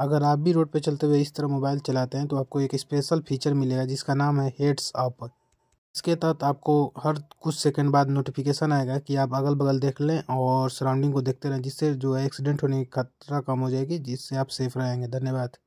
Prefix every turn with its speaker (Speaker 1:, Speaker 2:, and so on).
Speaker 1: अगर आप भी रोड पर चलते हुए इस तरह मोबाइल चलाते हैं तो आपको एक स्पेशल फीचर मिलेगा जिसका नाम है हेड्स अप इसके तहत आपको हर कुछ सेकंड बाद नोटिफिकेशन आएगा कि आप अगल बगल देख लें और सराउंडिंग को देखते रहें जिससे जो है एक्सीडेंट होने का खतरा कम हो जाएगी जिससे आप सेफ रहेंगे धन्यवाद